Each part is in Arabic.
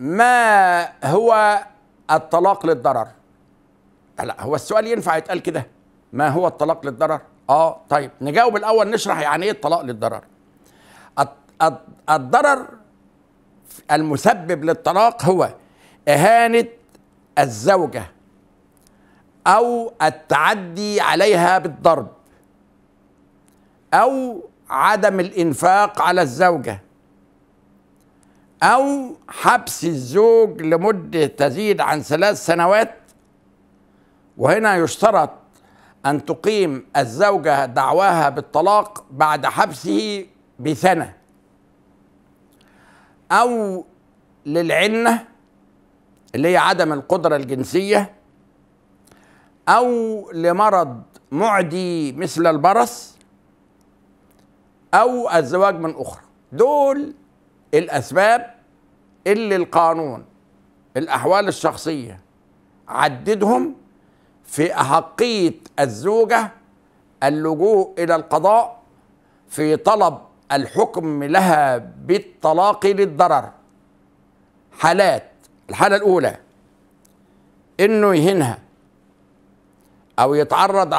ما هو الطلاق للضرر لا هو السؤال ينفع يتقال كده ما هو الطلاق للضرر اه طيب نجاوب الاول نشرح يعني ايه الطلاق للضرر الضرر المسبب للطلاق هو اهانه الزوجه او التعدي عليها بالضرب او عدم الانفاق على الزوجه أو حبس الزوج لمدة تزيد عن ثلاث سنوات وهنا يشترط أن تقيم الزوجة دعواها بالطلاق بعد حبسه بسنة أو للعنة اللي هي عدم القدرة الجنسية أو لمرض معدي مثل البرص أو الزواج من أخرى دول الأسباب اللي القانون الأحوال الشخصية عددهم في أحقية الزوجة اللجوء إلى القضاء في طلب الحكم لها بالطلاق للضرر حالات الحالة الأولى إنه يهينها أو يتعرض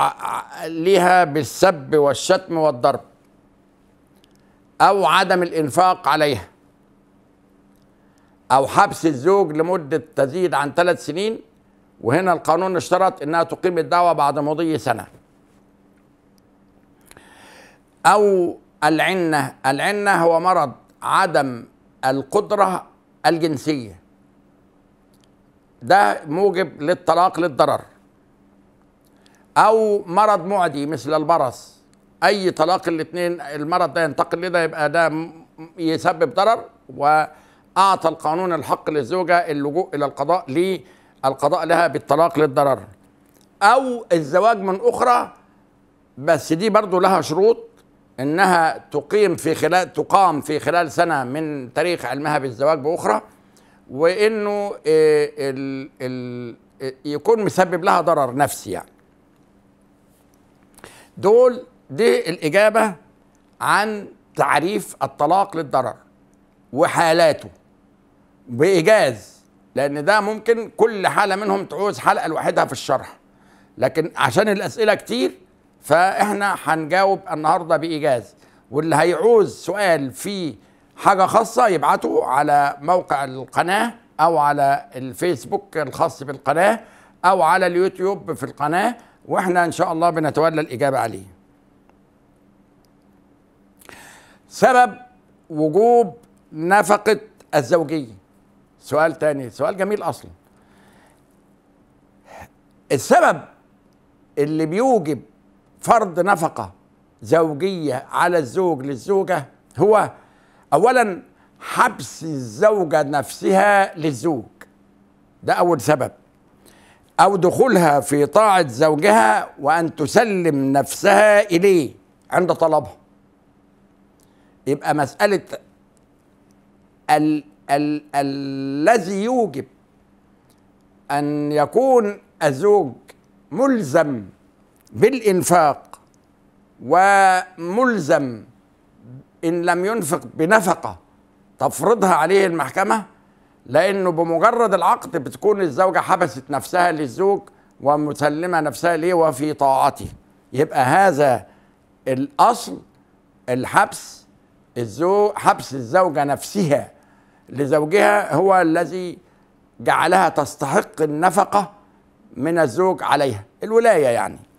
لها بالسب والشتم والضرب أو عدم الإنفاق عليها أو حبس الزوج لمدة تزيد عن ثلاث سنين وهنا القانون اشترط أنها تقيم الدعوة بعد مضي سنة أو العنة العنة هو مرض عدم القدرة الجنسية ده موجب للطلاق للضرر أو مرض معدي مثل البرص أي طلاق الاثنين المرض ده ينتقل لده يبقى ده يسبب ضرر و أعطى القانون الحق للزوجة اللجوء إلى القضاء للقضاء لها بالطلاق للضرر أو الزواج من أخرى بس دي برضو لها شروط إنها تقيم في خلال تقام في خلال سنة من تاريخ علمها بالزواج بأخرى وإنه آه، ال ال يكون مسبب لها ضرر نفسي يعني دول دي الإجابة عن تعريف الطلاق للضرر وحالاته بايجاز لان ده ممكن كل حاله منهم تعوز حلقه لوحدها في الشرح لكن عشان الاسئله كتير فاحنا هنجاوب النهارده بايجاز واللي هيعوز سؤال في حاجه خاصه يبعته على موقع القناه او على الفيسبوك الخاص بالقناه او على اليوتيوب في القناه واحنا ان شاء الله بنتولى الاجابه عليه سبب وجوب نفقه الزوجيه سؤال تاني سؤال جميل اصلا السبب اللي بيوجب فرض نفقه زوجيه على الزوج للزوجه هو اولا حبس الزوجه نفسها للزوج ده اول سبب او دخولها في طاعه زوجها وان تسلم نفسها اليه عند طلبها يبقى مساله ال ال الذي يوجب ان يكون الزوج ملزم بالانفاق وملزم ان لم ينفق بنفقه تفرضها عليه المحكمه لانه بمجرد العقد بتكون الزوجه حبست نفسها للزوج ومسلمه نفسها ليه وفي طاعته يبقى هذا الاصل الحبس الزو حبس الزوجه نفسها لزوجها هو الذي جعلها تستحق النفقة من الزوج عليها الولاية يعني